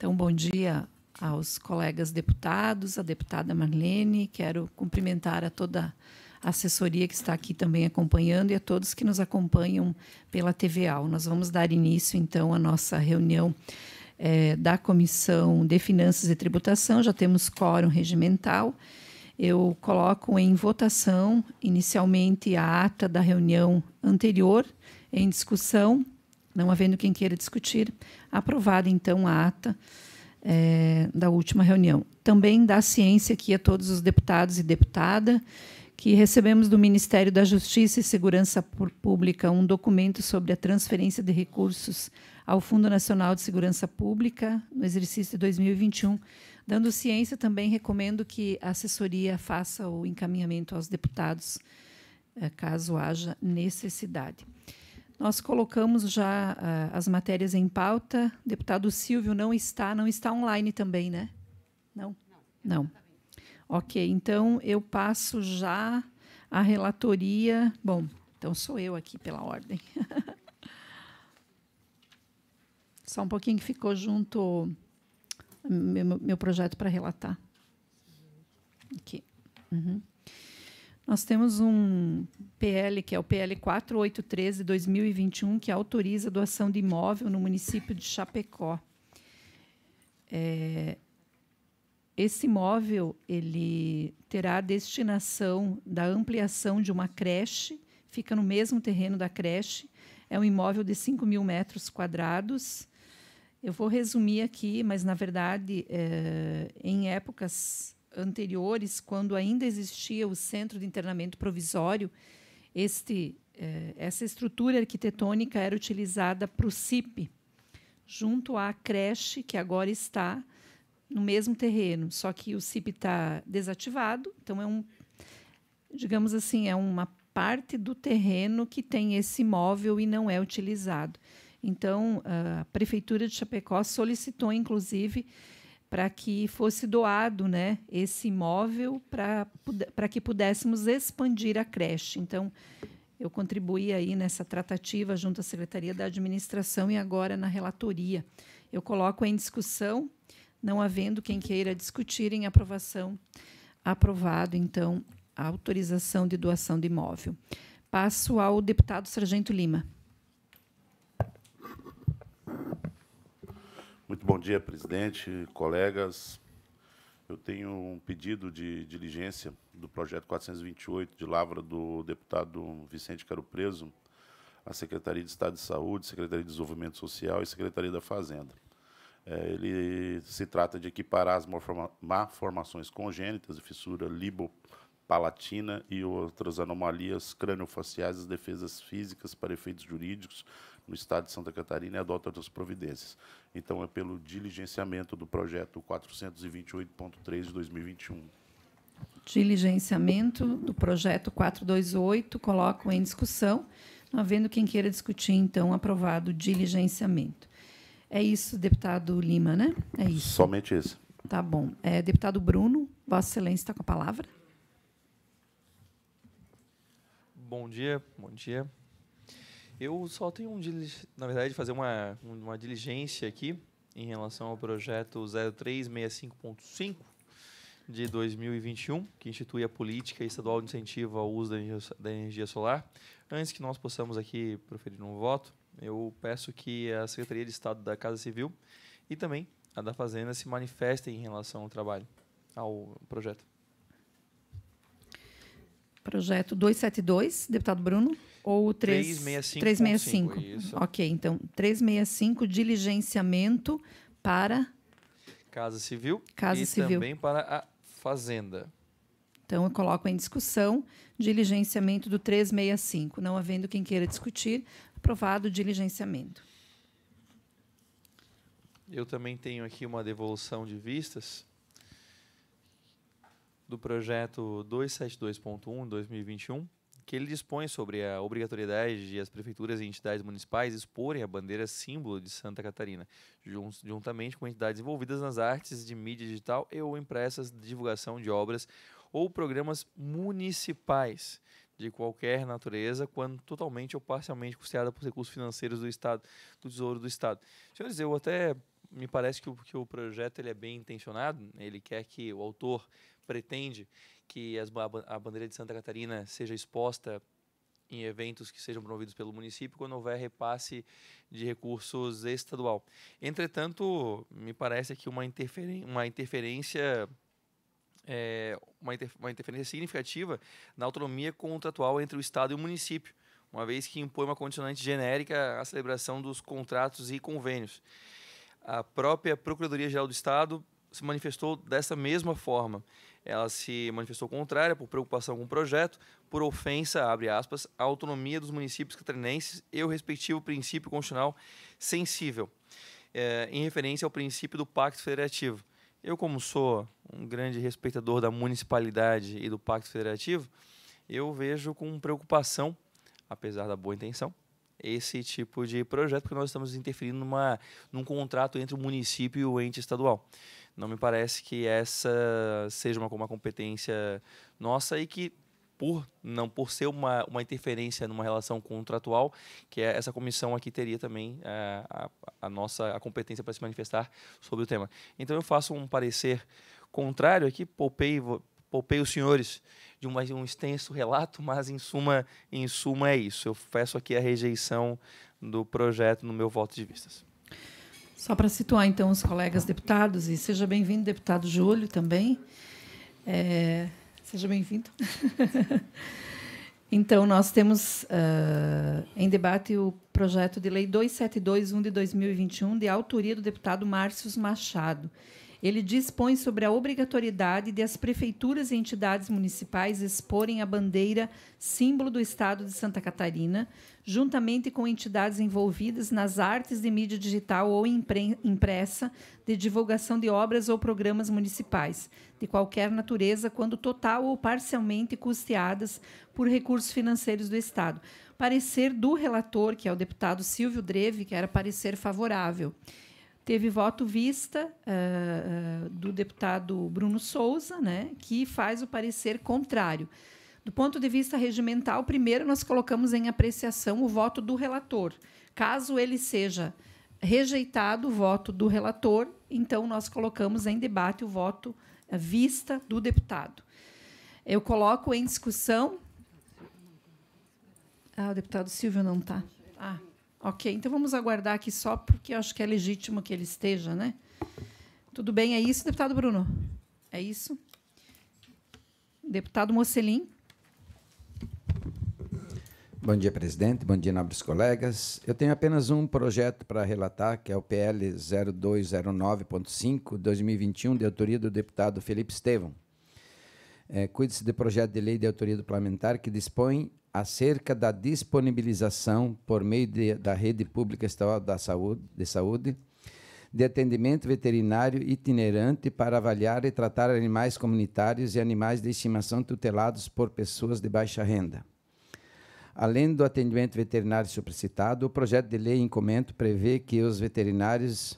Então, bom dia aos colegas deputados, à deputada Marlene. Quero cumprimentar a toda a assessoria que está aqui também acompanhando e a todos que nos acompanham pela TVAL. Nós vamos dar início, então, à nossa reunião é, da Comissão de Finanças e Tributação. Já temos quórum regimental. Eu coloco em votação, inicialmente, a ata da reunião anterior em discussão. Não havendo quem queira discutir, aprovada então a ata é, da última reunião. Também dá ciência aqui a todos os deputados e deputada que recebemos do Ministério da Justiça e Segurança Pública um documento sobre a transferência de recursos ao Fundo Nacional de Segurança Pública no exercício de 2021. Dando ciência, também recomendo que a assessoria faça o encaminhamento aos deputados, é, caso haja necessidade. Nós colocamos já uh, as matérias em pauta. O deputado Silvio não está, não está online também, né? Não? Não. não. Ok, então eu passo já a relatoria. Bom, então sou eu aqui pela ordem. Só um pouquinho que ficou junto meu, meu projeto para relatar. Aqui. Uhum. Nós temos um PL, que é o PL 4813-2021, que autoriza a doação de imóvel no município de Chapecó. É, esse imóvel ele terá a destinação da ampliação de uma creche, fica no mesmo terreno da creche, é um imóvel de 5 mil metros quadrados. Eu vou resumir aqui, mas, na verdade, é, em épocas anteriores, quando ainda existia o Centro de Internamento Provisório, este, eh, essa estrutura arquitetônica era utilizada para o CIP, junto à creche que agora está no mesmo terreno, só que o CIP está desativado, então é um, digamos assim, é uma parte do terreno que tem esse imóvel e não é utilizado. Então, a prefeitura de Chapecó solicitou, inclusive, para que fosse doado né, esse imóvel para que pudéssemos expandir a creche. Então, eu contribuí aí nessa tratativa junto à Secretaria da Administração e agora na relatoria. Eu coloco em discussão, não havendo quem queira discutir em aprovação, aprovado, então, a autorização de doação de imóvel. Passo ao deputado Sargento Lima. Bom dia, presidente, colegas. Eu tenho um pedido de diligência do projeto 428 de lavra do deputado Vicente Caro Preso à Secretaria de Estado de Saúde, Secretaria de Desenvolvimento Social e Secretaria da Fazenda. É, ele se trata de equiparar as malformações congênitas, fissura libopalatina e outras anomalias crâniofaciais às defesas físicas para efeitos jurídicos no Estado de Santa Catarina e adota outras providências. Então, é pelo diligenciamento do projeto 428.3 de 2021. Diligenciamento do projeto 428, coloco em discussão. Não havendo quem queira discutir, então, aprovado o diligenciamento. É isso, deputado Lima, né? É isso. Somente isso. Tá bom. É, deputado Bruno, Vossa Excelência está com a palavra. Bom dia, bom dia. Eu só tenho, um, na verdade, fazer uma, uma diligência aqui em relação ao projeto 0365.5 de 2021, que institui a política estadual de incentivo ao uso da energia solar. Antes que nós possamos aqui proferir um voto, eu peço que a Secretaria de Estado da Casa Civil e também a da Fazenda se manifestem em relação ao trabalho, ao projeto. Projeto 272, deputado Bruno. Ou 3, 365. 365. Isso. Ok, então 365, diligenciamento para. Casa Civil. Casa e Civil. também para a Fazenda. Então, eu coloco em discussão diligenciamento do 365. Não havendo quem queira discutir, aprovado o diligenciamento. Eu também tenho aqui uma devolução de vistas do projeto 272.1 2021 que ele dispõe sobre a obrigatoriedade de as prefeituras e entidades municipais exporem a bandeira símbolo de Santa Catarina, juntamente com entidades envolvidas nas artes de mídia digital e ou impressas de divulgação de obras ou programas municipais de qualquer natureza, quando totalmente ou parcialmente custeada por recursos financeiros do Estado, do Tesouro do Estado. Senhores, eu até me parece que o, que o projeto ele é bem intencionado, né? ele quer que o autor pretende que as, a bandeira de Santa Catarina seja exposta em eventos que sejam promovidos pelo município quando houver repasse de recursos estadual. Entretanto, me parece que uma, interferen uma interferência é, uma, inter uma interferência significativa na autonomia contratual entre o Estado e o município, uma vez que impõe uma condicionante genérica à celebração dos contratos e convênios. A própria Procuradoria-Geral do Estado se manifestou dessa mesma forma. Ela se manifestou contrária por preocupação com o projeto, por ofensa, abre aspas, à autonomia dos municípios catarinenses e o respectivo princípio constitucional sensível, é, em referência ao princípio do Pacto Federativo. Eu, como sou um grande respeitador da municipalidade e do Pacto Federativo, eu vejo com preocupação, apesar da boa intenção, esse tipo de projeto, porque nós estamos interferindo numa, num contrato entre o município e o ente estadual. Não me parece que essa seja uma, uma competência nossa e que por não por ser uma, uma interferência numa relação contratual, que é, essa comissão aqui teria também é, a, a, nossa a competência para se manifestar sobre o tema. Então eu faço um parecer contrário aqui, poupei poupei os senhores de um, um extenso relato, mas em suma em suma é isso. Eu peço aqui a rejeição do projeto no meu voto de vistas. Só para situar, então, os colegas deputados, e seja bem-vindo, deputado Júlio, também. É, seja bem-vindo. então, nós temos uh, em debate o projeto de lei 2721 de 2021, de autoria do deputado Márcio Machado, ele dispõe sobre a obrigatoriedade de as prefeituras e entidades municipais exporem a bandeira, símbolo do Estado de Santa Catarina, juntamente com entidades envolvidas nas artes de mídia digital ou impressa de divulgação de obras ou programas municipais, de qualquer natureza, quando total ou parcialmente custeadas por recursos financeiros do Estado. Parecer do relator, que é o deputado Silvio Dreve, que era parecer favorável teve voto vista uh, uh, do deputado Bruno Souza, né, que faz o parecer contrário. Do ponto de vista regimental, primeiro nós colocamos em apreciação o voto do relator. Caso ele seja rejeitado o voto do relator, então nós colocamos em debate o voto ah, vista do deputado. Eu coloco em discussão. Ah, o deputado Silvio não está. Ok, então vamos aguardar aqui só porque acho que é legítimo que ele esteja, né? Tudo bem, é isso, deputado Bruno? É isso? Deputado Mocelin. Bom dia, presidente. Bom dia, nobres colegas. Eu tenho apenas um projeto para relatar, que é o PL 0209.5, 2021, de autoria do deputado Felipe Estevam é, se do projeto de lei de autoria do parlamentar que dispõe acerca da disponibilização por meio de, da rede pública estadual da saúde, de saúde de atendimento veterinário itinerante para avaliar e tratar animais comunitários e animais de estimação tutelados por pessoas de baixa renda. Além do atendimento veterinário solicitado, o projeto de lei em comento prevê que os veterinários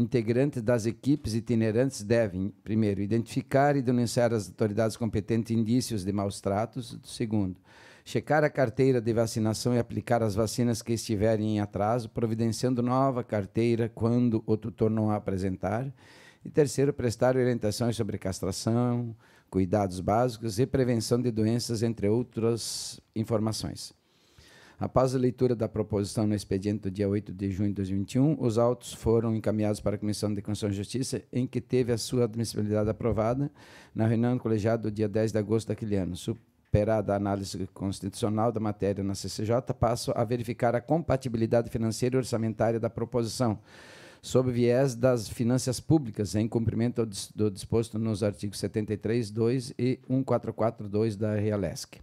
integrantes das equipes itinerantes devem, primeiro, identificar e denunciar às autoridades competentes indícios de maus tratos, segundo, checar a carteira de vacinação e aplicar as vacinas que estiverem em atraso, providenciando nova carteira quando o tutor não a apresentar, e terceiro, prestar orientações sobre castração, cuidados básicos e prevenção de doenças, entre outras informações. Após a leitura da proposição no expediente do dia 8 de junho de 2021, os autos foram encaminhados para a Comissão de Constituição e Justiça, em que teve a sua admissibilidade aprovada na reunião do colegiado do dia 10 de agosto daquele ano. Superada a análise constitucional da matéria na CCJ, passo a verificar a compatibilidade financeira e orçamentária da proposição sob viés das finanças públicas, em cumprimento do disposto nos artigos 73,2 e 1442 da Realesc.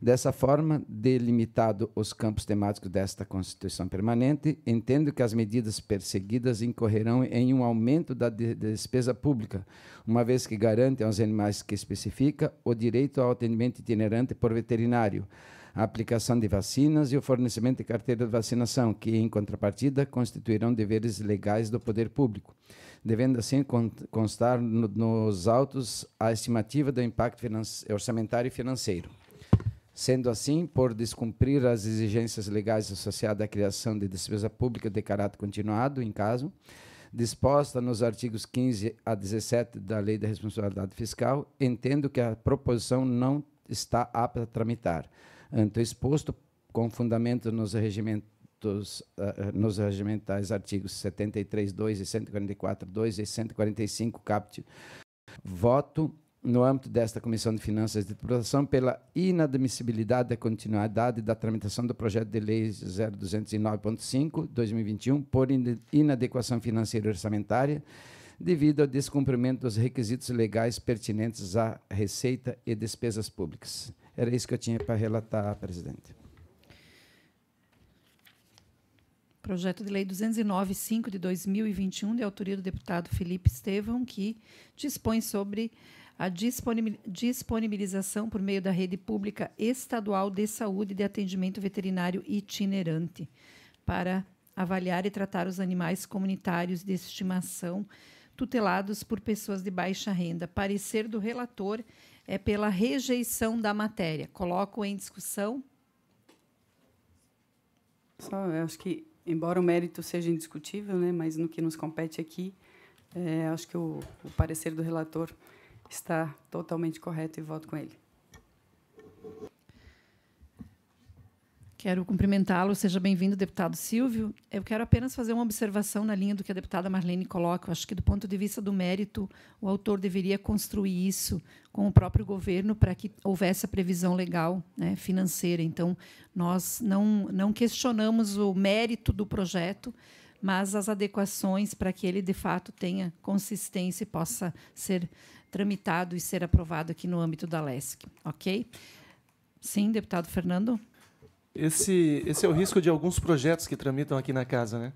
Dessa forma, delimitado os campos temáticos desta Constituição Permanente, entendo que as medidas perseguidas incorrerão em um aumento da de despesa pública, uma vez que garantem aos animais que especifica o direito ao atendimento itinerante por veterinário, a aplicação de vacinas e o fornecimento de carteira de vacinação, que, em contrapartida, constituirão deveres legais do poder público, devendo assim constar nos autos a estimativa do impacto orçamentário e financeiro. Sendo assim, por descumprir as exigências legais associadas à criação de despesa pública de caráter continuado, em caso, disposta nos artigos 15 a 17 da Lei da Responsabilidade Fiscal, entendo que a proposição não está apta a tramitar. Anto exposto, com fundamento nos regimentos, uh, nos regimentais artigos 73.2 e 144.2 e 145 caput, voto no âmbito desta Comissão de Finanças de Deputação, pela inadmissibilidade da continuidade da tramitação do projeto de lei 0209.5/2021 por inadequação financeira e orçamentária devido ao descumprimento dos requisitos legais pertinentes à receita e despesas públicas. Era isso que eu tinha para relatar, presidente. Projeto de Lei 209.5 de 2021, de autoria do deputado Felipe Estevão, que dispõe sobre a disponibilização por meio da rede pública estadual de saúde de atendimento veterinário itinerante para avaliar e tratar os animais comunitários de estimação tutelados por pessoas de baixa renda. Parecer do relator é pela rejeição da matéria. Coloco em discussão. Só, eu acho que, embora o mérito seja indiscutível, né, mas no que nos compete aqui, é, acho que o, o parecer do relator está totalmente correto e voto com ele. Quero cumprimentá-lo. Seja bem-vindo, deputado Silvio. Eu quero apenas fazer uma observação na linha do que a deputada Marlene coloca. Eu acho que, do ponto de vista do mérito, o autor deveria construir isso com o próprio governo para que houvesse a previsão legal né, financeira. Então, nós não, não questionamos o mérito do projeto, mas as adequações para que ele, de fato, tenha consistência e possa ser tramitado e ser aprovado aqui no âmbito da LESC. Ok? Sim, deputado Fernando? Esse, esse é o risco de alguns projetos que tramitam aqui na casa, né?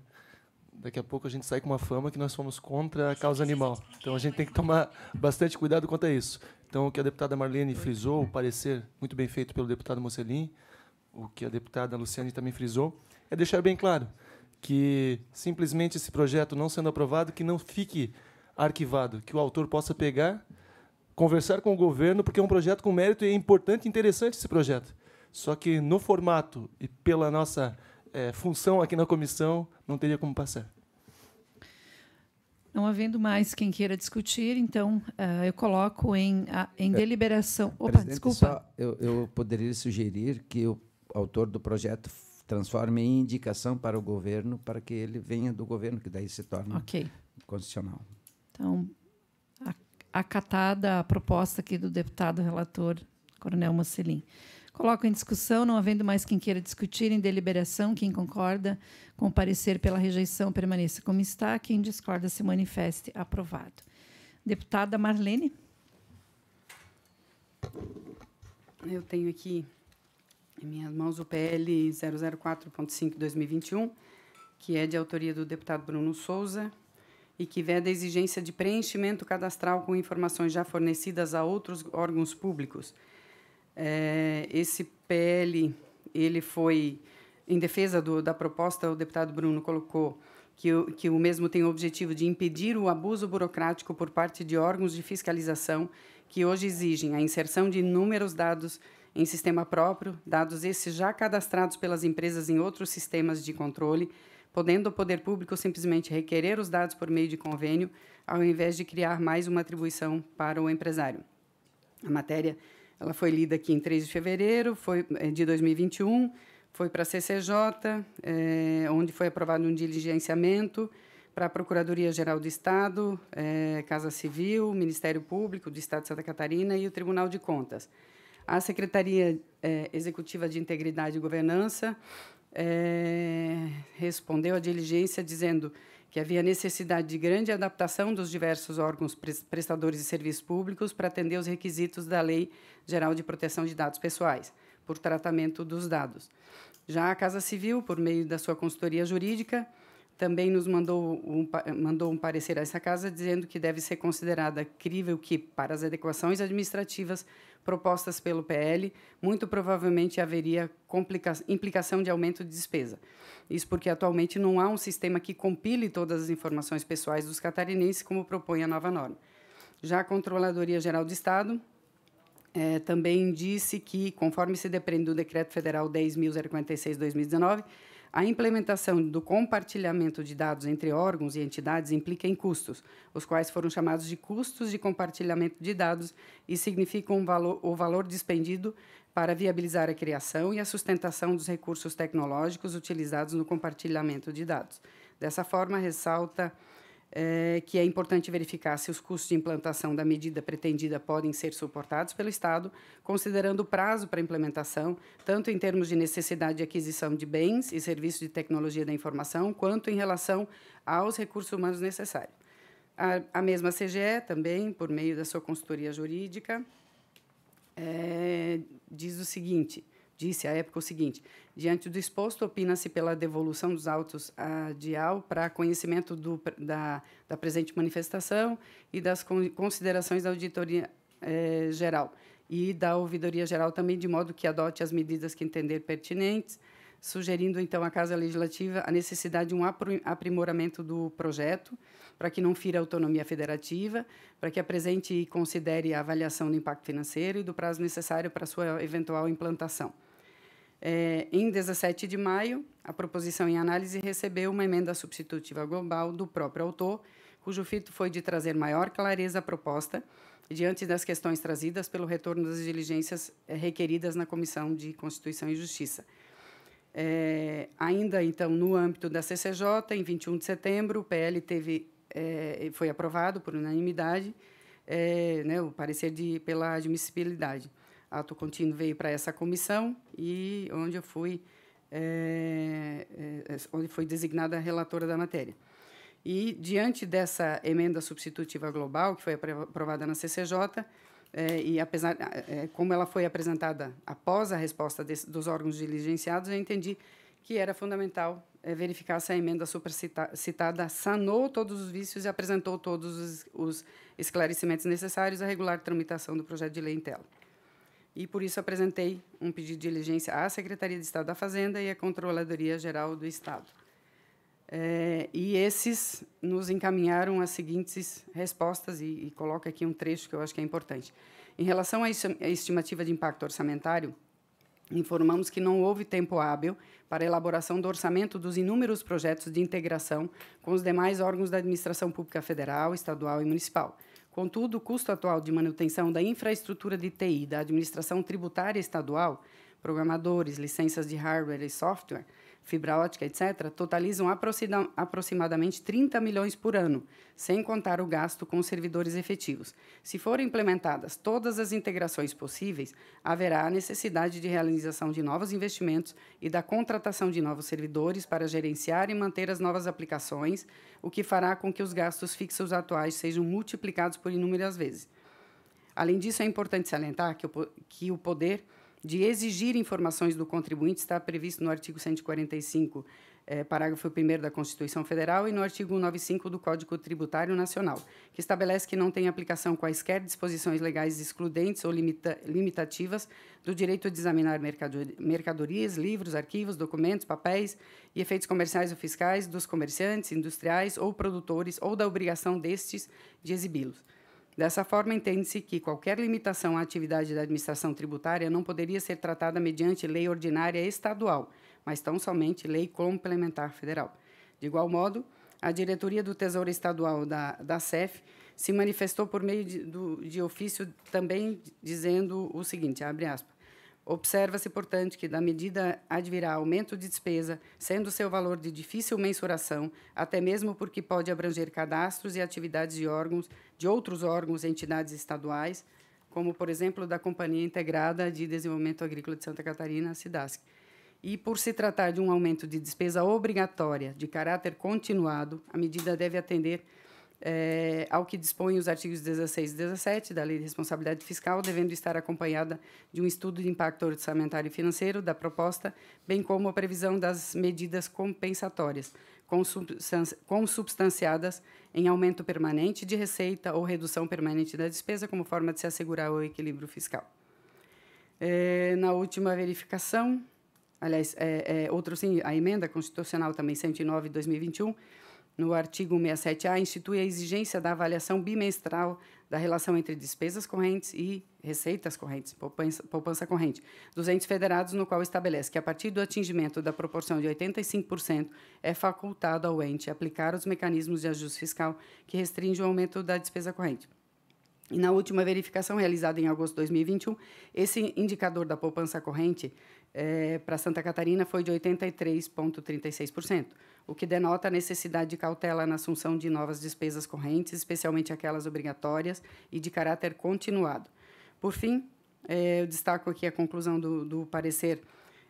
Daqui a pouco a gente sai com uma fama que nós fomos contra a causa animal. Então a gente tem que tomar bastante cuidado quanto a isso. Então o que a deputada Marlene frisou, o parecer muito bem feito pelo deputado Mocelin, o que a deputada Luciane também frisou, é deixar bem claro que simplesmente esse projeto não sendo aprovado, que não fique arquivado, que o autor possa pegar, conversar com o governo, porque é um projeto com mérito e é importante e interessante esse projeto. Só que no formato e pela nossa é, função aqui na comissão, não teria como passar. Não havendo mais quem queira discutir, então uh, eu coloco em, a, em eh, deliberação. Opa, Presidente, desculpa. Só, eu, eu, poderia sugerir que o autor do projeto transforme em indicação para o governo, para que ele venha do governo, que daí se torna okay. constitucional. Então, acatada a proposta aqui do deputado relator, Coronel Mocelin. Coloco em discussão, não havendo mais quem queira discutir, em deliberação, quem concorda com o parecer pela rejeição permaneça como está, quem discorda se manifeste. Aprovado. Deputada Marlene. Eu tenho aqui em minhas mãos o PL 004.5-2021, que é de autoria do deputado Bruno Souza, e que veda a exigência de preenchimento cadastral com informações já fornecidas a outros órgãos públicos. É, esse PL, ele foi em defesa do, da proposta, o deputado Bruno colocou que o, que o mesmo tem o objetivo de impedir o abuso burocrático por parte de órgãos de fiscalização que hoje exigem a inserção de inúmeros dados em sistema próprio, dados esses já cadastrados pelas empresas em outros sistemas de controle, podendo o poder público simplesmente requerer os dados por meio de convênio, ao invés de criar mais uma atribuição para o empresário. A matéria ela foi lida aqui em 3 de fevereiro foi, eh, de 2021, foi para a CCJ, é, eh, onde foi aprovado um diligenciamento para a Procuradoria-Geral do Estado, é, Casa Civil, Ministério Público do Estado de Santa Catarina e o Tribunal de Contas. A Secretaria é, Executiva de Integridade e Governança é, respondeu à diligência dizendo que havia necessidade de grande adaptação dos diversos órgãos prestadores de serviços públicos para atender os requisitos da Lei Geral de Proteção de Dados Pessoais, por tratamento dos dados. Já a Casa Civil, por meio da sua consultoria jurídica, também nos mandou um, mandou um parecer a essa casa dizendo que deve ser considerada crível que, para as adequações administrativas, propostas pelo PL, muito provavelmente haveria implicação de aumento de despesa. Isso porque atualmente não há um sistema que compile todas as informações pessoais dos catarinenses, como propõe a nova norma. Já a Controladoria Geral do Estado é, também disse que, conforme se depreende do Decreto Federal 10.046-2019, a implementação do compartilhamento de dados entre órgãos e entidades implica em custos, os quais foram chamados de custos de compartilhamento de dados e significam um valor, o valor dispendido para viabilizar a criação e a sustentação dos recursos tecnológicos utilizados no compartilhamento de dados. Dessa forma, ressalta é, que é importante verificar se os custos de implantação da medida pretendida podem ser suportados pelo Estado, considerando o prazo para implementação, tanto em termos de necessidade de aquisição de bens e serviços de tecnologia da informação, quanto em relação aos recursos humanos necessários. A, a mesma CGE, também, por meio da sua consultoria jurídica, é, diz o seguinte disse à época o seguinte: diante do exposto, opina-se pela devolução dos autos a DIAL para conhecimento do, da, da, presente manifestação e das considerações da auditoria eh, geral e da ouvidoria geral também, de modo que adote as medidas que entender pertinentes, sugerindo então à Casa Legislativa a necessidade de um aprimoramento do projeto para que não fira a autonomia federativa, para que apresente e considere a avaliação do impacto financeiro e do prazo necessário para sua eventual implantação. É, em 17 de maio, a proposição em análise recebeu uma emenda substitutiva global do próprio autor, cujo fito foi de trazer maior clareza à proposta diante das questões trazidas pelo retorno das diligências eh, requeridas na Comissão de Constituição e Justiça. É, ainda então no âmbito da CCJ, em 21 de setembro, o PL teve é, foi aprovado por unanimidade, é, né, o parecer de pela admissibilidade ato contínuo veio para essa comissão e onde eu fui é, é, é, onde foi designada a relatora da matéria. E diante dessa emenda substitutiva global que foi aprovada na CCJ é, e apesar é, como ela foi apresentada após a resposta dos órgãos diligenciados, eu entendi que era fundamental é, verificar se a emenda supracitada sanou todos os vícios e apresentou todos os, os esclarecimentos necessários à regular tramitação do projeto de lei em tela e por isso apresentei um pedido de diligência à Secretaria de Estado da Fazenda e à Controladoria Geral do Estado. É, e esses nos encaminharam as seguintes respostas, e, e coloco aqui um trecho que eu acho que é importante. Em relação à estimativa de impacto orçamentário, informamos que não houve tempo hábil para a elaboração do orçamento dos inúmeros projetos de integração com os demais órgãos da administração pública federal, estadual e municipal. Contudo, o custo atual de manutenção da infraestrutura de TI da administração tributária estadual, programadores, licenças de hardware e software, fibra ótica, etc., totalizam aproximadamente 30 milhões por ano, sem contar o gasto com servidores efetivos. Se forem implementadas todas as integrações possíveis, haverá a necessidade de realização de novos investimentos e da contratação de novos servidores para gerenciar e manter as novas aplicações, o que fará com que os gastos fixos atuais sejam multiplicados por inúmeras vezes. Além disso, é importante salientar que o poder de exigir informações do contribuinte está previsto no artigo 145, é, parágrafo 1 da Constituição Federal e no artigo 95 do Código Tributário Nacional, que estabelece que não tem aplicação quaisquer disposições legais excludentes ou limita limitativas do direito de examinar mercadorias, livros, arquivos, documentos, papéis e efeitos comerciais ou fiscais dos comerciantes, industriais ou produtores ou da obrigação destes de exibi-los. Dessa forma, entende-se que qualquer limitação à atividade da administração tributária não poderia ser tratada mediante lei ordinária estadual, mas tão somente lei complementar federal. De igual modo, a diretoria do Tesouro Estadual da, da CEF se manifestou por meio de, do, de ofício também dizendo o seguinte, abre aspas, Observa-se, portanto, que da medida advirá aumento de despesa, sendo seu valor de difícil mensuração, até mesmo porque pode abranger cadastros e atividades de órgãos de outros órgãos e entidades estaduais, como, por exemplo, da Companhia Integrada de Desenvolvimento Agrícola de Santa Catarina, a SIDASC. E por se tratar de um aumento de despesa obrigatória de caráter continuado, a medida deve atender é, ao que dispõem os artigos 16 e 17 da Lei de Responsabilidade Fiscal, devendo estar acompanhada de um estudo de impacto orçamentário e financeiro da proposta, bem como a previsão das medidas compensatórias, consubstanciadas em aumento permanente de receita ou redução permanente da despesa, como forma de se assegurar o equilíbrio fiscal. É, na última verificação, aliás, é, é, outro sim, a emenda constitucional também 109 2021 no artigo 167A, institui a exigência da avaliação bimestral da relação entre despesas correntes e receitas correntes, poupança, poupança corrente, dos entes federados, no qual estabelece que, a partir do atingimento da proporção de 85%, é facultado ao ente aplicar os mecanismos de ajuste fiscal que restringe o aumento da despesa corrente. E na última verificação realizada em agosto de 2021, esse indicador da poupança corrente é, eh, para Santa Catarina foi de 83,36% o que denota a necessidade de cautela na assunção de novas despesas correntes, especialmente aquelas obrigatórias e de caráter continuado. Por fim, é, eu destaco aqui a conclusão do, do parecer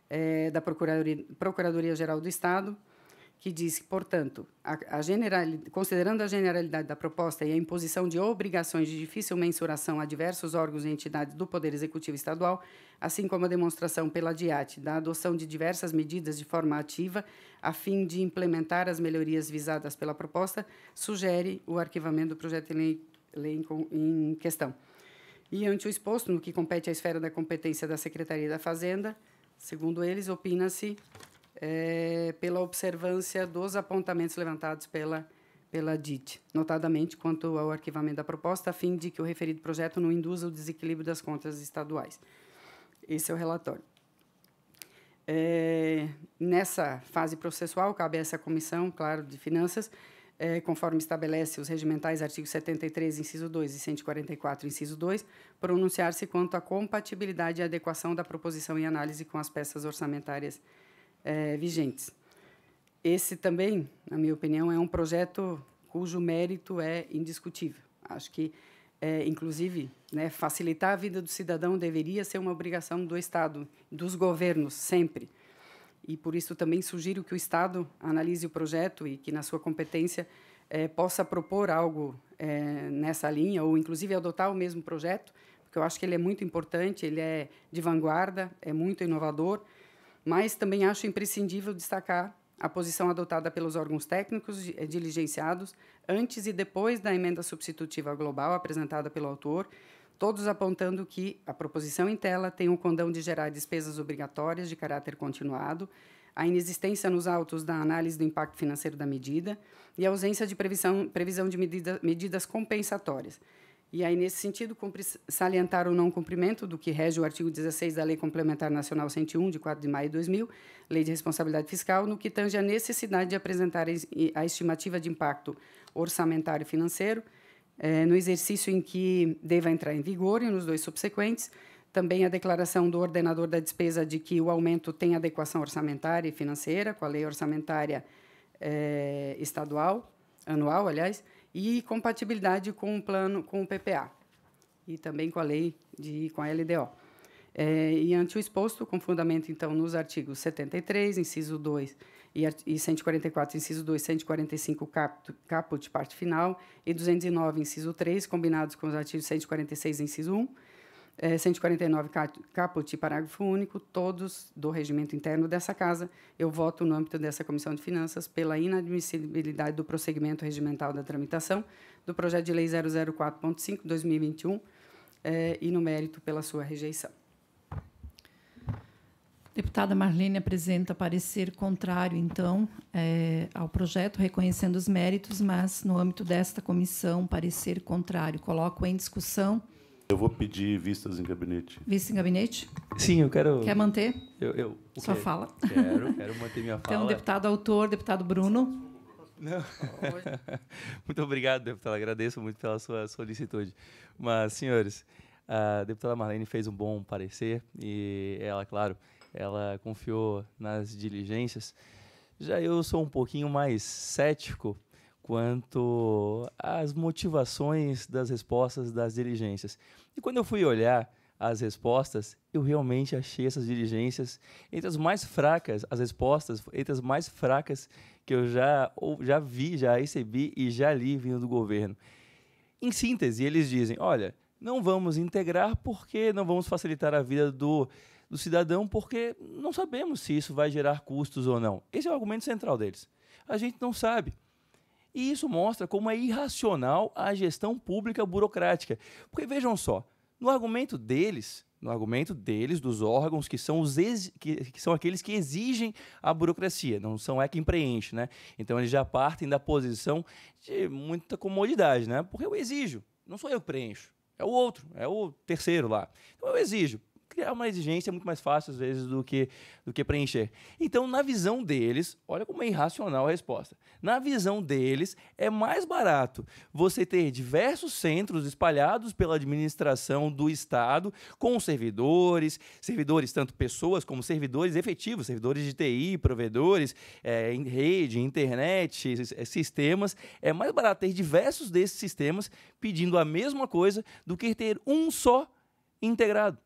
é, da Procuradoria-Geral Procuradoria do Estado, que diz que, portanto, a, a general, considerando a generalidade da proposta e a imposição de obrigações de difícil mensuração a diversos órgãos e entidades do Poder Executivo Estadual, assim como a demonstração pela DIAT da adoção de diversas medidas de forma ativa a fim de implementar as melhorias visadas pela proposta, sugere o arquivamento do projeto de lei, lei em, em questão. E ante o exposto, no que compete à esfera da competência da Secretaria da Fazenda, segundo eles, opina-se é, pela observância dos apontamentos levantados pela pela DIT, notadamente quanto ao arquivamento da proposta, a fim de que o referido projeto não induza o desequilíbrio das contas estaduais. Esse é o relatório. É, nessa fase processual, cabe a essa comissão, claro, de finanças, é, conforme estabelece os regimentais artigo 73, inciso 2 e 144, inciso 2, pronunciar-se quanto à compatibilidade e adequação da proposição e análise com as peças orçamentárias é, vigentes. Esse também, na minha opinião, é um projeto cujo mérito é indiscutível. Acho que, é, inclusive, né, facilitar a vida do cidadão deveria ser uma obrigação do Estado, dos governos, sempre. E por isso também sugiro que o Estado analise o projeto e que, na sua competência, é, possa propor algo é, nessa linha, ou inclusive adotar o mesmo projeto, porque eu acho que ele é muito importante, ele é de vanguarda, é muito inovador mas também acho imprescindível destacar a posição adotada pelos órgãos técnicos eh, diligenciados antes e depois da emenda substitutiva global apresentada pelo autor, todos apontando que a proposição em tela tem o um condão de gerar despesas obrigatórias de caráter continuado, a inexistência nos autos da análise do impacto financeiro da medida e a ausência de previsão, previsão de medida, medidas compensatórias, e aí, nesse sentido, cumpre salientar o não cumprimento do que rege o artigo 16 da Lei Complementar Nacional 101, de 4 de maio de 2000, Lei de Responsabilidade Fiscal, no que tange a necessidade de apresentar a estimativa de impacto orçamentário e financeiro eh, no exercício em que deva entrar em vigor e nos dois subsequentes, também a declaração do ordenador da despesa de que o aumento tem adequação orçamentária e financeira com a Lei Orçamentária eh, Estadual, anual, aliás, e compatibilidade com o plano, com o PPA e também com a lei de com a LDO. É, e ante o exposto, com fundamento então nos artigos 73, inciso 2 e, e 144, inciso 2, 145, caput, caput, parte final, e 209, inciso 3, combinados com os artigos 146, inciso 1, é, 149 caput, parágrafo único, todos do regimento interno dessa Casa, eu voto no âmbito dessa Comissão de Finanças pela inadmissibilidade do prosseguimento regimental da tramitação do projeto de lei 004.5/2021 é, e no mérito pela sua rejeição. Deputada Marlene apresenta parecer contrário, então, é, ao projeto, reconhecendo os méritos, mas, no âmbito desta comissão, parecer contrário. Coloco em discussão eu vou pedir vistas em gabinete. Vista em gabinete? Sim, eu quero. Quer manter? Eu, eu Sua fala. Quero, quero manter minha fala. Então, deputado autor, deputado Bruno. Não. muito obrigado, deputada. Agradeço muito pela sua solicitude. Mas, senhores, a deputada Marlene fez um bom parecer e ela, claro, ela confiou nas diligências. Já eu sou um pouquinho mais cético quanto às motivações das respostas das diligências. E quando eu fui olhar as respostas, eu realmente achei essas diligências entre as mais fracas, as respostas entre as mais fracas que eu já, ou, já vi, já recebi e já li vindo do governo. Em síntese, eles dizem: olha, não vamos integrar porque não vamos facilitar a vida do, do cidadão, porque não sabemos se isso vai gerar custos ou não. Esse é o argumento central deles. A gente não sabe. E isso mostra como é irracional a gestão pública burocrática. Porque vejam só, no argumento deles, no argumento deles, dos órgãos que são, os que, que, são aqueles que exigem a burocracia, não são é quem preenche, né? Então eles já partem da posição de muita comodidade, né? Porque eu exijo, não sou eu que preencho, é o outro, é o terceiro lá. Então eu exijo criar é uma exigência muito mais fácil, às vezes, do que, do que preencher. Então, na visão deles, olha como é irracional a resposta. Na visão deles, é mais barato você ter diversos centros espalhados pela administração do Estado, com servidores, servidores, tanto pessoas como servidores efetivos, servidores de TI, provedores, é, em rede, internet, é, sistemas. É mais barato ter diversos desses sistemas pedindo a mesma coisa do que ter um só integrado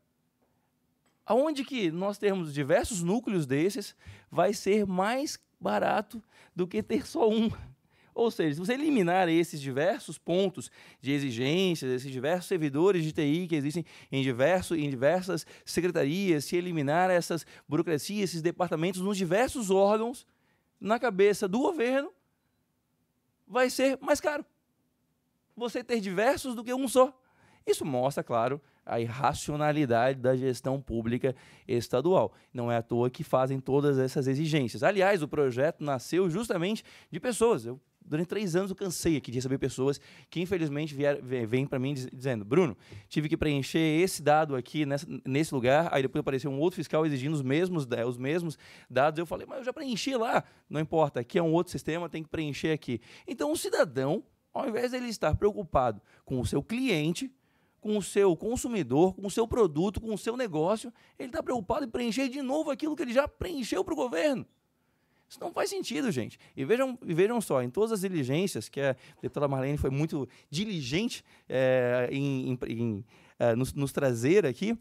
aonde que nós temos diversos núcleos desses, vai ser mais barato do que ter só um. Ou seja, se você eliminar esses diversos pontos de exigências, esses diversos servidores de TI que existem em, diverso, em diversas secretarias, se eliminar essas burocracias, esses departamentos nos diversos órgãos, na cabeça do governo, vai ser mais caro. Você ter diversos do que um só. Isso mostra, claro, a irracionalidade da gestão pública estadual. Não é à toa que fazem todas essas exigências. Aliás, o projeto nasceu justamente de pessoas. Eu, durante três anos eu cansei aqui de receber pessoas que infelizmente vêm para mim dizendo: Bruno, tive que preencher esse dado aqui nessa, nesse lugar, aí depois apareceu um outro fiscal exigindo os mesmos, os mesmos dados. Eu falei: Mas eu já preenchi lá. Não importa, aqui é um outro sistema, tem que preencher aqui. Então o cidadão, ao invés de ele estar preocupado com o seu cliente, com o seu consumidor, com o seu produto, com o seu negócio, ele está preocupado em preencher de novo aquilo que ele já preencheu para o governo. Isso não faz sentido, gente. E vejam, e vejam só, em todas as diligências, que a deputada Marlene foi muito diligente é, em, em, em é, nos, nos trazer aqui,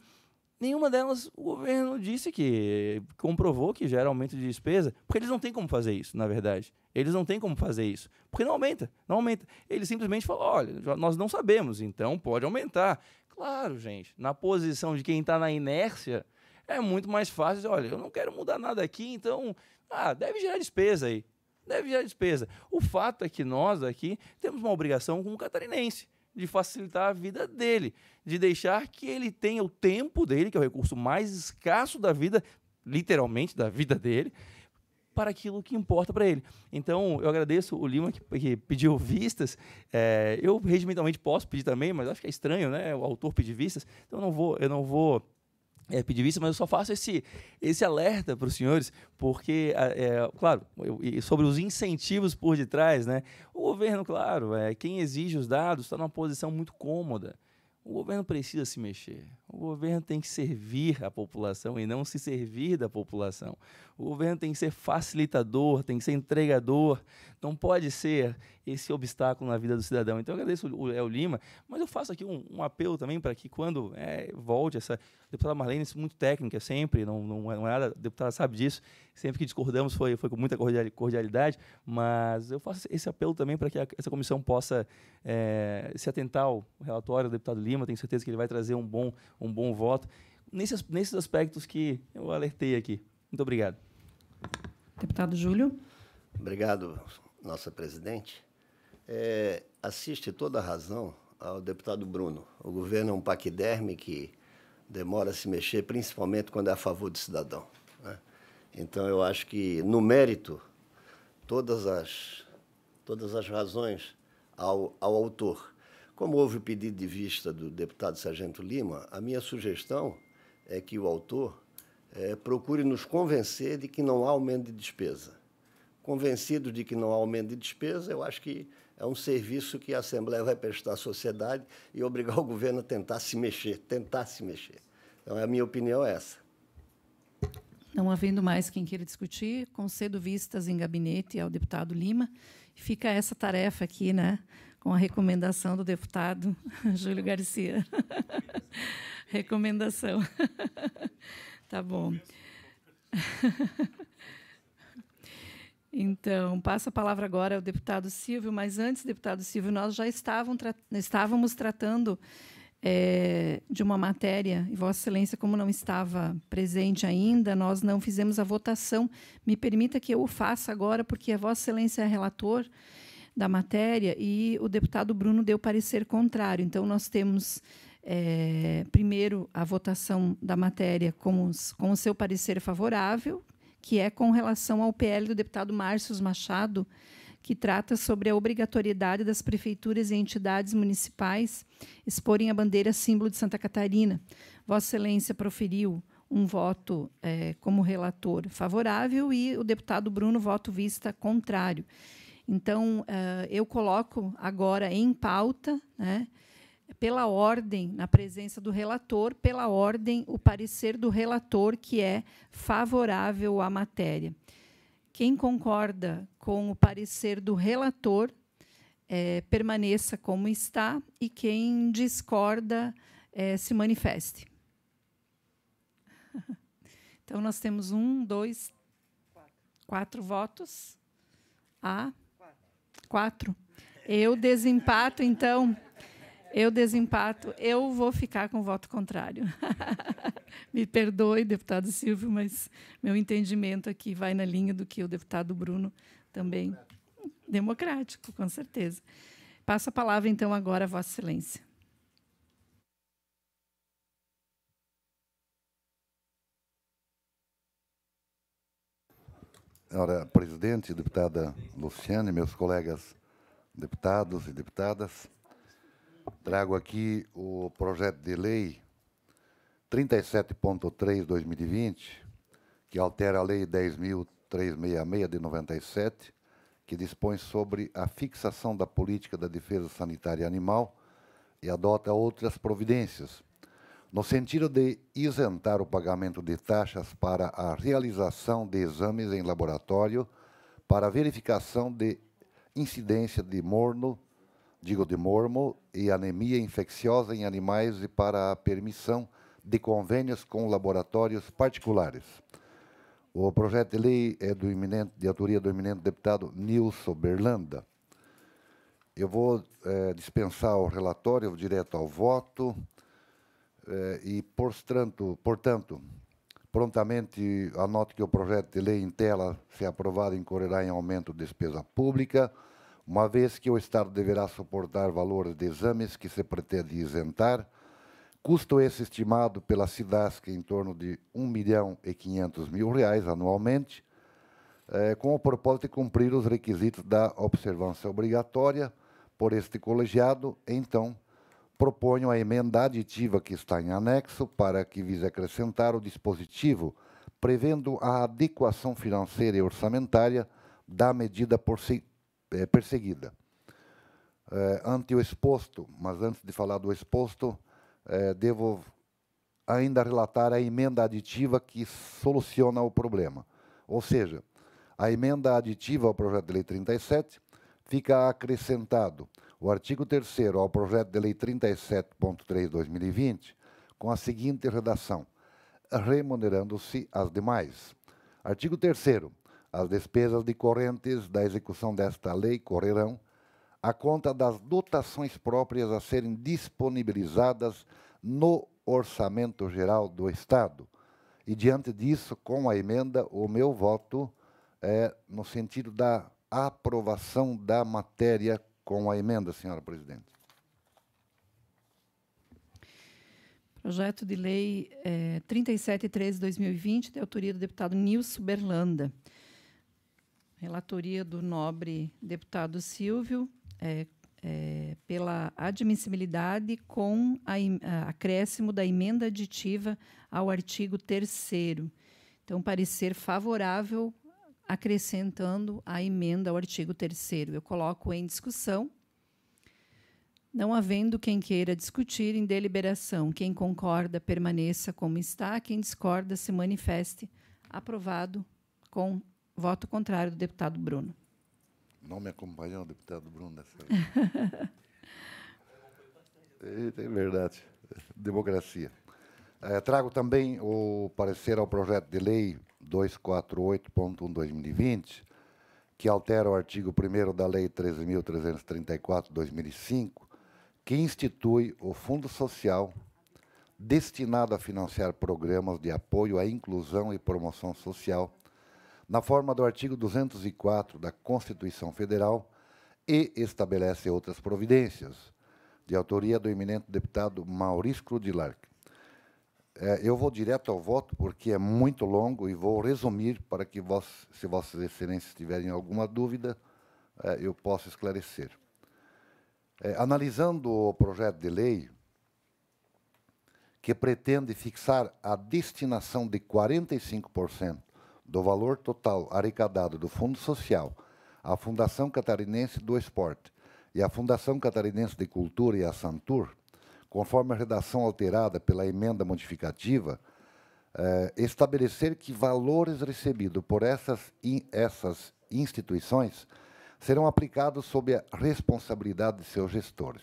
Nenhuma delas o governo disse que comprovou que gera aumento de despesa, porque eles não têm como fazer isso, na verdade. Eles não têm como fazer isso, porque não aumenta, não aumenta. Eles simplesmente falam: olha, nós não sabemos, então pode aumentar. Claro, gente, na posição de quem está na inércia, é muito mais fácil dizer: olha, eu não quero mudar nada aqui, então, ah, deve gerar despesa aí. Deve gerar despesa. O fato é que nós aqui temos uma obrigação com o catarinense de facilitar a vida dele, de deixar que ele tenha o tempo dele, que é o recurso mais escasso da vida, literalmente da vida dele, para aquilo que importa para ele. Então, eu agradeço o Lima que, que pediu vistas. É, eu regimentalmente posso pedir também, mas acho que é estranho, né? O autor pedir vistas. Então, eu não vou, eu não vou é, pedir vista, mas eu só faço esse, esse alerta para os senhores, porque, é, claro, eu, sobre os incentivos por detrás, né? O governo, claro, é, quem exige os dados está numa posição muito cômoda. O governo precisa se mexer. O governo tem que servir a população e não se servir da população. O governo tem que ser facilitador, tem que ser entregador, não pode ser esse obstáculo na vida do cidadão. Então eu agradeço o El Lima, mas eu faço aqui um, um apelo também para que quando é, volte essa deputada Marlene, é muito técnica sempre, não, não, não é nada, a deputada sabe disso, sempre que discordamos foi, foi com muita cordialidade, mas eu faço esse apelo também para que a, essa comissão possa é, se atentar ao relatório do deputado Lima, tenho certeza que ele vai trazer um bom, um bom voto. Nesses, nesses aspectos que eu alertei aqui. Muito obrigado. Deputado Júlio. Obrigado, nossa presidente. É, assiste toda a razão ao deputado Bruno. O governo é um paquiderme que demora a se mexer, principalmente quando é a favor do cidadão. Né? Então, eu acho que, no mérito, todas as, todas as razões ao, ao autor. Como houve o pedido de vista do deputado Sargento Lima, a minha sugestão é que o autor é, procure nos convencer de que não há aumento de despesa. Convencido de que não há aumento de despesa, eu acho que é um serviço que a Assembleia vai prestar à sociedade e obrigar o governo a tentar se mexer, tentar se mexer. Então, a minha opinião é essa. Não havendo mais quem queira discutir, concedo vistas em gabinete ao deputado Lima. Fica essa tarefa aqui, né? com a recomendação do deputado Júlio Garcia. recomendação. tá bom. Então, passo a palavra agora ao deputado Silvio, mas antes, deputado Silvio, nós já estávamos tratando é, de uma matéria, e Vossa Excelência, como não estava presente ainda, nós não fizemos a votação. Me permita que eu o faça agora, porque a Vossa Excelência é relator da matéria e o deputado Bruno deu parecer contrário. Então, nós temos. É, primeiro, a votação da matéria com, os, com o seu parecer favorável, que é com relação ao PL do deputado Márcio Machado, que trata sobre a obrigatoriedade das prefeituras e entidades municipais exporem a bandeira símbolo de Santa Catarina. Vossa Excelência proferiu um voto é, como relator favorável e o deputado Bruno voto vista contrário. Então, uh, eu coloco agora em pauta, né, pela ordem, na presença do relator, pela ordem, o parecer do relator que é favorável à matéria. Quem concorda com o parecer do relator, é, permaneça como está, e quem discorda, é, se manifeste. Então, nós temos um, dois, quatro votos. A quatro. Eu desempato, então. Eu desempato. Eu vou ficar com o voto contrário. Me perdoe, deputado Silvio, mas meu entendimento aqui vai na linha do que o deputado Bruno também. Democrático, com certeza. Passo a palavra, então, agora a Vossa Excelência. Senhora presidente, deputada Luciane, meus colegas deputados e deputadas, trago aqui o projeto de lei 37.3/2020, que altera a lei 10.366 de 97, que dispõe sobre a fixação da política da defesa sanitária animal e adota outras providências no sentido de isentar o pagamento de taxas para a realização de exames em laboratório para verificação de incidência de morno, digo de mormo e anemia infecciosa em animais e para a permissão de convênios com laboratórios particulares. O projeto de lei é do eminente, de autoria do eminente deputado Nilson Berlanda. Eu vou é, dispensar o relatório, vou direto ao voto. Eh, e, portanto, portanto, prontamente anoto que o projeto de lei em tela, se é aprovado, incorrerá em aumento de despesa pública, uma vez que o Estado deverá suportar valores de exames que se pretende isentar, custo esse estimado pela SIDASC em torno de 1 milhão e 500 mil reais anualmente, eh, com o propósito de cumprir os requisitos da observância obrigatória por este colegiado, então proponho a emenda aditiva que está em anexo para que vise acrescentar o dispositivo prevendo a adequação financeira e orçamentária da medida é, perseguida. É, ante o exposto, mas antes de falar do exposto, é, devo ainda relatar a emenda aditiva que soluciona o problema. Ou seja, a emenda aditiva ao projeto de lei 37 fica acrescentado o artigo 3 ao projeto de lei 37.3/2020 com a seguinte redação: remunerando-se as demais. Artigo 3 As despesas decorrentes da execução desta lei correrão à conta das dotações próprias a serem disponibilizadas no orçamento geral do Estado. E diante disso, com a emenda, o meu voto é no sentido da aprovação da matéria com a emenda, senhora presidente. Projeto de Lei é, eh, 3713-2020, de autoria do deputado Nilson Berlanda. Relatoria do nobre deputado Silvio, é, é, pela admissibilidade com a, a, acréscimo da emenda aditiva ao artigo 3. Então, parecer favorável acrescentando a emenda ao artigo 3. Eu coloco em discussão. Não havendo quem queira discutir em deliberação, quem concorda permaneça como está, quem discorda se manifeste. Aprovado com voto contrário do deputado Bruno. Não me acompanhou o deputado Bruno dessa vez. é verdade. Democracia. É, trago também o parecer ao projeto de lei 248.1-2020, que altera o artigo 1 da Lei 13.334-2005, que institui o Fundo Social destinado a financiar programas de apoio à inclusão e promoção social, na forma do artigo 204 da Constituição Federal, e estabelece outras providências, de autoria do eminente deputado Maurício Crudilarc. É, eu vou direto ao voto, porque é muito longo, e vou resumir para que, se Vossas Excelências tiverem alguma dúvida, é, eu possa esclarecer. É, analisando o projeto de lei, que pretende fixar a destinação de 45% do valor total arrecadado do Fundo Social à Fundação Catarinense do Esporte e à Fundação Catarinense de Cultura e à Santur, conforme a redação alterada pela emenda modificativa, é, estabelecer que valores recebidos por essas, in, essas instituições serão aplicados sob a responsabilidade de seus gestores.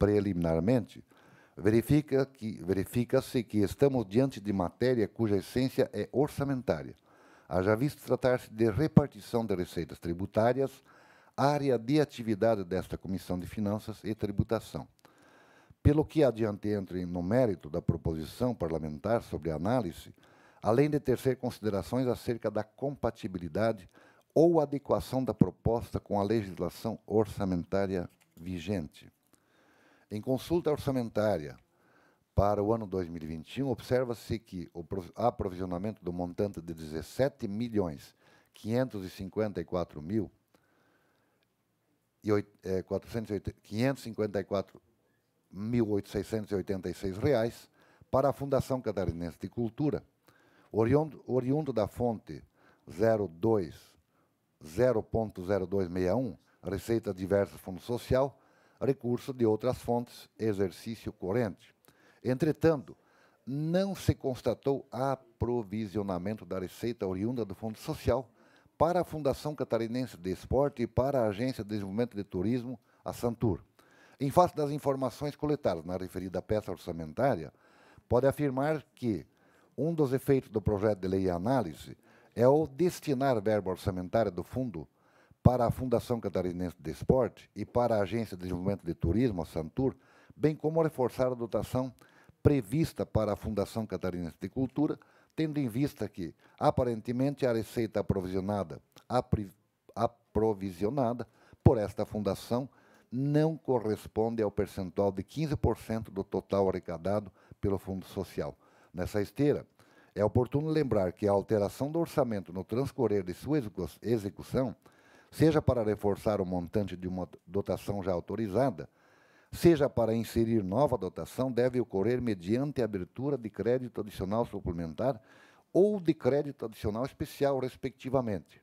Preliminarmente, verifica-se que, verifica que estamos diante de matéria cuja essência é orçamentária, haja visto tratar-se de repartição de receitas tributárias, área de atividade desta Comissão de Finanças e Tributação. Pelo que adiante entre no mérito da proposição parlamentar sobre análise, além de tecer considerações acerca da compatibilidade ou adequação da proposta com a legislação orçamentária vigente. Em consulta orçamentária para o ano 2021, observa-se que o aprovisionamento do montante de 17 milhões 554 mil e eh, 1.886 reais para a Fundação Catarinense de Cultura, oriundo, oriundo da fonte 0.0261, receita Diversa Fundo social, recurso de outras fontes, exercício corrente. Entretanto, não se constatou aprovisionamento da receita oriunda do Fundo Social para a Fundação Catarinense de Esporte e para a Agência de Desenvolvimento de Turismo, a Santur. Em face das informações coletadas na referida peça orçamentária, pode afirmar que um dos efeitos do projeto de lei e análise é o destinar verba orçamentária do fundo para a Fundação Catarinense de Esporte e para a Agência de Desenvolvimento de Turismo, a Santur, bem como reforçar a dotação prevista para a Fundação Catarinense de Cultura, tendo em vista que, aparentemente, a receita aprovisionada, aprovisionada por esta fundação não corresponde ao percentual de 15% do total arrecadado pelo Fundo Social. Nessa esteira, é oportuno lembrar que a alteração do orçamento no transcorrer de sua execução, seja para reforçar o montante de uma dotação já autorizada, seja para inserir nova dotação, deve ocorrer mediante abertura de crédito adicional suplementar ou de crédito adicional especial, respectivamente.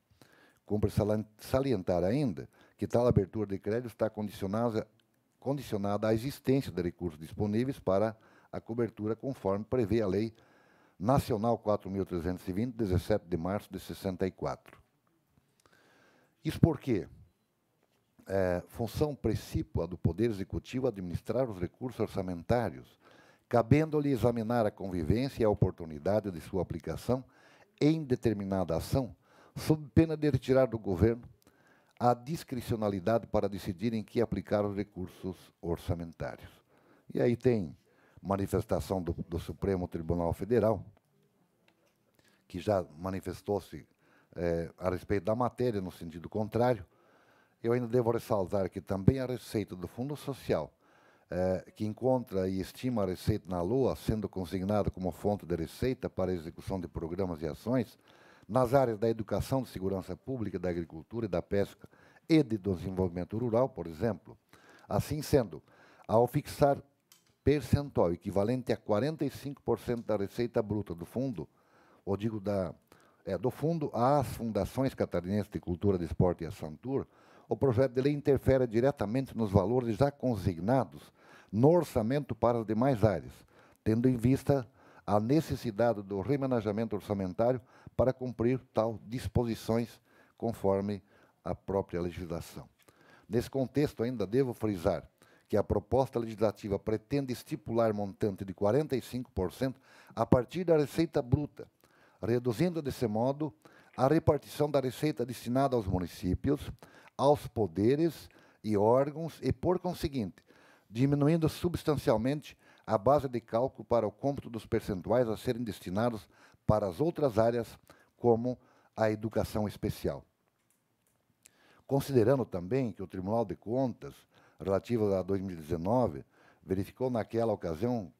Cumpre salientar ainda que tal abertura de crédito está condicionada, condicionada à existência de recursos disponíveis para a cobertura, conforme prevê a Lei Nacional 4.320, 17 de março de 64. Isso porque é, função principal do Poder Executivo administrar os recursos orçamentários, cabendo-lhe examinar a convivência e a oportunidade de sua aplicação em determinada ação, sob pena de retirar do governo a discricionalidade para decidir em que aplicar os recursos orçamentários. E aí tem manifestação do, do Supremo Tribunal Federal, que já manifestou-se é, a respeito da matéria no sentido contrário. Eu ainda devo ressaltar que também a receita do Fundo Social, é, que encontra e estima a receita na Lua, sendo consignada como fonte de receita para execução de programas e ações, nas áreas da educação, de segurança pública, da agricultura e da pesca e de desenvolvimento rural, por exemplo. Assim sendo, ao fixar percentual equivalente a 45% da receita bruta do fundo, ou digo da, é, do fundo às fundações catarinenses de cultura, de esporte e a Santur, o projeto de lei interfere diretamente nos valores já consignados no orçamento para as demais áreas, tendo em vista a necessidade do remanejamento orçamentário para cumprir tal disposições conforme a própria legislação. Nesse contexto, ainda devo frisar que a proposta legislativa pretende estipular montante de 45% a partir da receita bruta, reduzindo desse modo a repartição da receita destinada aos municípios, aos poderes e órgãos e, por conseguinte, diminuindo substancialmente a base de cálculo para o cômputo dos percentuais a serem destinados para as outras áreas, como a educação especial. Considerando também que o Tribunal de Contas, relativo a 2019, verificou naquela ocasião,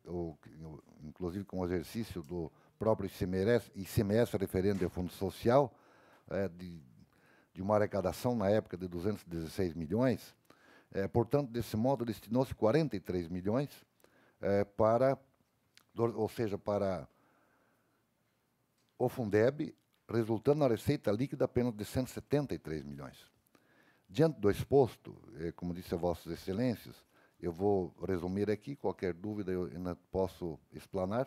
inclusive com o exercício do próprio ICMS, ICMS referente ao Fundo Social, é, de, de, uma arrecadação na época de 216 milhões, é, portanto, desse modo, destinou-se 43 milhões é, para, ou seja, para o Fundeb, resultando na receita líquida apenas de 173 milhões. Diante do exposto, é, como disse a Vossas Excelências, eu vou resumir aqui, qualquer dúvida eu ainda posso explanar,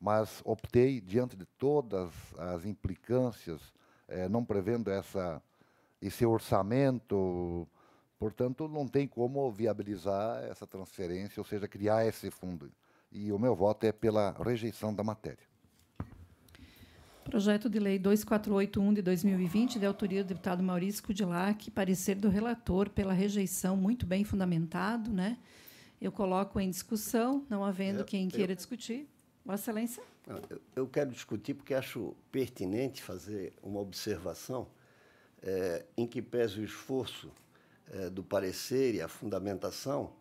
mas optei, diante de todas as implicâncias, é, não prevendo essa, esse orçamento Portanto, não tem como viabilizar essa transferência, ou seja, criar esse fundo. E o meu voto é pela rejeição da matéria. Projeto de Lei 2481 de 2020, de autoria do deputado Maurício Cudilac, parecer do relator pela rejeição, muito bem fundamentado. Né? Eu coloco em discussão, não havendo eu, quem queira eu, discutir. Vossa Excelência? Eu quero discutir porque acho pertinente fazer uma observação é, em que pese o esforço é, do parecer e a fundamentação,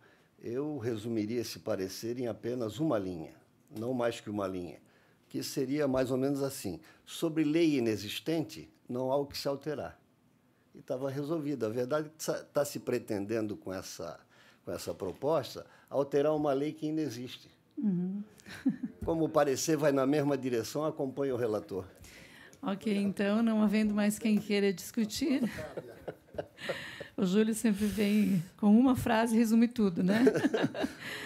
eu resumiria esse parecer em apenas uma linha, não mais que uma linha, que seria mais ou menos assim: sobre lei inexistente, não há o que se alterar. E estava resolvido. A verdade é que está se pretendendo com essa, com essa proposta alterar uma lei que ainda existe. Uhum. Como o parecer vai na mesma direção, acompanha o relator. Ok, então, não havendo mais quem queira discutir o Júlio sempre vem com uma frase resume tudo, né?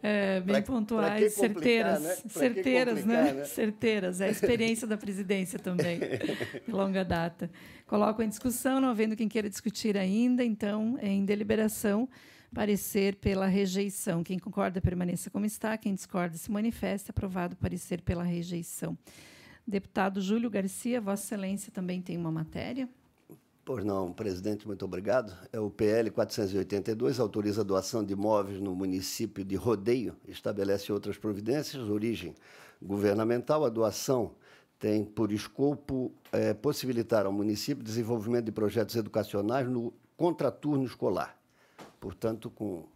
É, bem pra, pontuais, né? pra certeiras, né? certeiras, né? né? Certeiras, é a experiência da presidência também, de longa data. Coloco em discussão, não havendo quem queira discutir ainda, então, em deliberação, parecer pela rejeição. Quem concorda permaneça como está, quem discorda se manifesta, aprovado parecer pela rejeição. Deputado Júlio Garcia, Vossa Excelência também tem uma matéria. Pois não, presidente, muito obrigado. É o PL 482, autoriza a doação de imóveis no município de Rodeio, estabelece outras providências, origem governamental. A doação tem por escopo é, possibilitar ao município desenvolvimento de projetos educacionais no contraturno escolar, portanto, com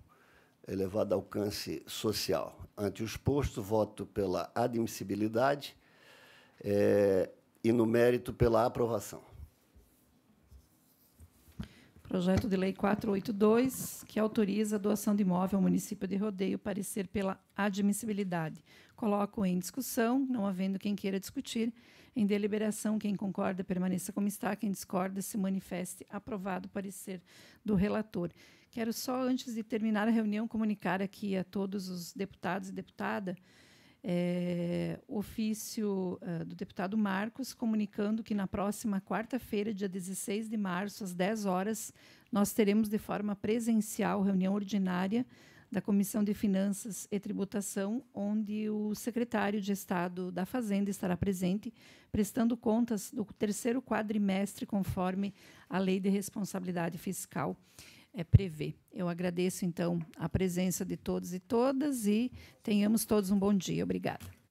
elevado alcance social. Ante o exposto, voto pela admissibilidade é, e, no mérito, pela aprovação. Projeto de Lei 482, que autoriza a doação de imóvel ao município de Rodeio, parecer pela admissibilidade. Coloco em discussão, não havendo quem queira discutir. Em deliberação, quem concorda permaneça como está, quem discorda se manifeste. Aprovado o parecer do relator. Quero só, antes de terminar a reunião, comunicar aqui a todos os deputados e deputadas é, ofício uh, do deputado Marcos, comunicando que na próxima quarta-feira, dia 16 de março, às 10 horas, nós teremos de forma presencial reunião ordinária da Comissão de Finanças e Tributação, onde o secretário de Estado da Fazenda estará presente, prestando contas do terceiro quadrimestre, conforme a Lei de Responsabilidade Fiscal é, prever. Eu agradeço, então, a presença de todos e todas e tenhamos todos um bom dia. Obrigada.